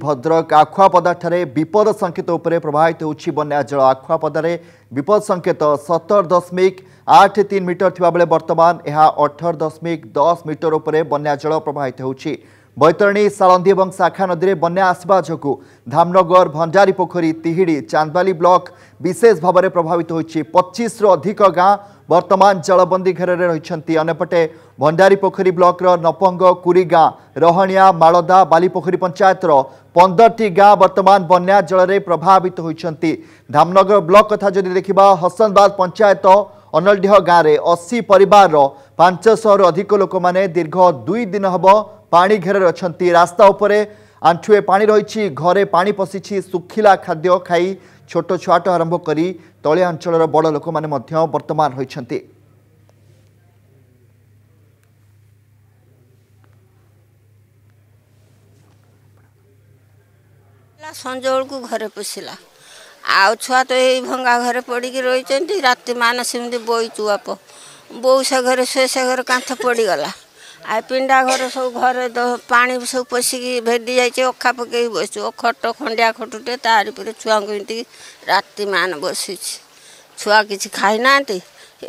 ଭଦ୍ରକ ଆଖୁଆପଦାଠାରେ ବିପଦ ସଂକେତ ଉପରେ ପ୍ରବାହିତ ହେଉଛି ବନ୍ୟା ଜଳ ଆଖୁଆପଦାରେ ବିପଦ ସଂକେତ ସତର ଦଶମିକ ଆଠ ତିନି ମିଟର ଥିବାବେଳେ ବର୍ତ୍ତମାନ ଏହା ଅଠର ଦଶମିକ ଦଶ ମିଟର ଉପରେ ବନ୍ୟା ଜଳ ପ୍ରବାହିତ ହେଉଛି ବୈତରଣୀ ସାଳନ୍ଦୀ ଏବଂ ଶାଖା ନଦୀରେ ବନ୍ୟା ଆସିବା ଯୋଗୁଁ ଧାମନଗର ଭଞ୍ଜାରୀ ପୋଖରୀ ତିହିଡ଼ି ଚାନ୍ଦବାଲି ବ୍ଲକ ବିଶେଷ ଭାବରେ ପ୍ରଭାବିତ ହୋଇଛି ପଚିଶରୁ ଅଧିକ ଗାଁ ବର୍ତ୍ତମାନ ଜଳବନ୍ଦୀ ଘେରରେ ରହିଛନ୍ତି ଅନ୍ୟପଟେ ଭଣ୍ଡାରୀ ପୋଖରୀ ବ୍ଲକର ନପଙ୍ଗ କୁରୀ ଗାଁ ରହଣିଆ ମାଳଦା ବାଲିପୋଖରୀ ପଞ୍ଚାୟତର ପନ୍ଦରଟି ଗାଁ ବର୍ତ୍ତମାନ ବନ୍ୟା ଜଳରେ ପ୍ରଭାବିତ ହୋଇଛନ୍ତି ଧାମନଗର ବ୍ଲକ କଥା ଯଦି ଦେଖିବା ହସନବାଦ ପଞ୍ଚାୟତ ଅନଲଡିହ ଗାଁରେ ଅଶୀ ପରିବାରର ପାଞ୍ଚଶହରୁ ଅଧିକ ଲୋକମାନେ ଦୀର୍ଘ ଦୁଇ ଦିନ ହେବ ପାଣି ଘେରରେ ଅଛନ୍ତି ରାସ୍ତା ଉପରେ ଆଣ୍ଠୁଏ ପାଣି ରହିଛି ଘରେ ପାଣି ପଶିଛି ଶୁଖିଲା ଖାଦ୍ୟ ଖାଇ ଛୋଟ ଛୁଆଠୁ ଆରମ୍ଭ କରି ତଳିଆ ଅଞ୍ଚଳର ବଡ଼ ଲୋକମାନେ ମଧ୍ୟ ବର୍ତ୍ତମାନ ରହିଛନ୍ତି ସଞ୍ଜବେଳକୁ ଘରେ ପୋଷିଲା ଆଉ ଛୁଆ ତ ଏଇ ଭଙ୍ଗା ଘରେ ପଡ଼ିକି ରହିଛନ୍ତି ରାତି ମାନ ସେମିତି ବୋଇଚୁ ବାପ ବୋଉ ସେ ଘରେ ଶୁଏ ସେ ଘରେ କାନ୍ଥ ପଡ଼ିଗଲା ଆଉ ପିଣ୍ଡା ଘର ସବୁ ଘରେ ପାଣି ସବୁ ପଶିକି ଭେଦି ଯାଇଛି ଅଖା ପକେଇକି ବସିଛୁ ଖଟ ଖଣ୍ଡିଆ ଖଟୁଟେ ତାରି ପରେ ଛୁଆଙ୍କୁ ଏମିତି ରାତି ମାନ ବସିଛି ଛୁଆ କିଛି ଖାଇନାହାନ୍ତି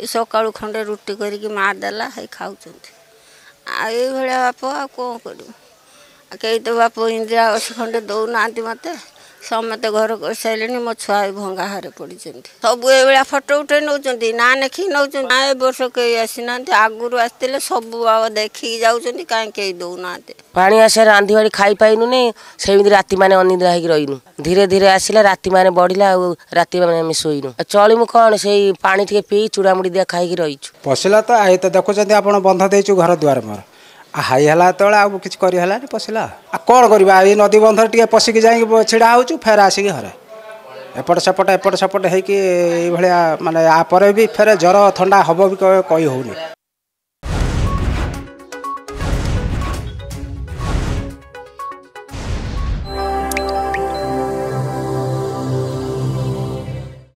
ଏ ସକାଳୁ ଖଣ୍ଡେ ରୁଟି କରିକି ମା' ଦେଲା ହେଇ ଖାଉଛନ୍ତି ଆଉ ଏଇଭଳିଆ ବାପ ଆଉ କ'ଣ କରିବୁ ଆଉ କେହି ତ ବାପ ଇନ୍ଦିରା ଅଶୀ ଖଣ୍ଡେ ଦେଉନାହାନ୍ତି ମୋତେ ସମସ୍ତେ ଘର କରିସାରିଲେଣି ମୋ ଛୁଆ ଭଙ୍ଗାହାରେ ପଡ଼ିଛନ୍ତି ସବୁ ଏଇଭଳିଆ ଫଟୋ ଉଠାଇ ନେଉଛନ୍ତି ନାଁ ଲେଖିକି ନେଉଛନ୍ତି ଏ ବର୍ଷ କେହି ଆସିନାହାନ୍ତି ଆଗରୁ ଆସିଥିଲେ ସବୁ ଦେଖିକି ଯାଉଛନ୍ତି କାହିଁ କେହି ଦେଉନାହାନ୍ତି ପାଣି ଆସିବା ରାନ୍ଧିବାଡ଼ି ଖାଇପାଇଲୁନି ସେମିତି ରାତିମାନେ ଅନିଦ୍ରା ହେଇକି ରହିନୁ ଧୀରେ ଧୀରେ ଆସିଲା ରାତିମାନେ ବଢ଼ିଲା ଆଉ ରାତିମାନେ ଆମେ ଶୋଇନୁ ଚଳିମୁ କ'ଣ ସେଇ ପାଣି ଟିକେ ପିଇ ଚୁଡ଼ାମୁଡ଼ି ଦିଆ ଖାଇକି ରହିଛୁ ପଶିଲା ତ ଏଇ ତ ଦେଖୁଛନ୍ତି ଆପଣ ବନ୍ଧ ଦେଇଛୁ ଘର ଦ୍ୱାର ମୋର ହାଇ ହେଲା ତଳେ ଆଉ କିଛି କରିହେଲାନି ପଶିଲା ଆଉ କ'ଣ କରିବା ଏଇ ନଦୀ ବନ୍ଧରେ ଟିକେ ପଶିକି ଯାଇକି ଛିଡ଼ା ହେଉଛୁ ଫେର ଆସିକି ଘରେ ଏପଟ ସେପଟ ଏପଟ ସେପଟ ହେଇକି ଏଇଭଳିଆ ମାନେ ଆ ପରେ ବି ଫେରେ ଜ୍ୱର ଥଣ୍ଡା ହେବ ବି କହି ହେଉନି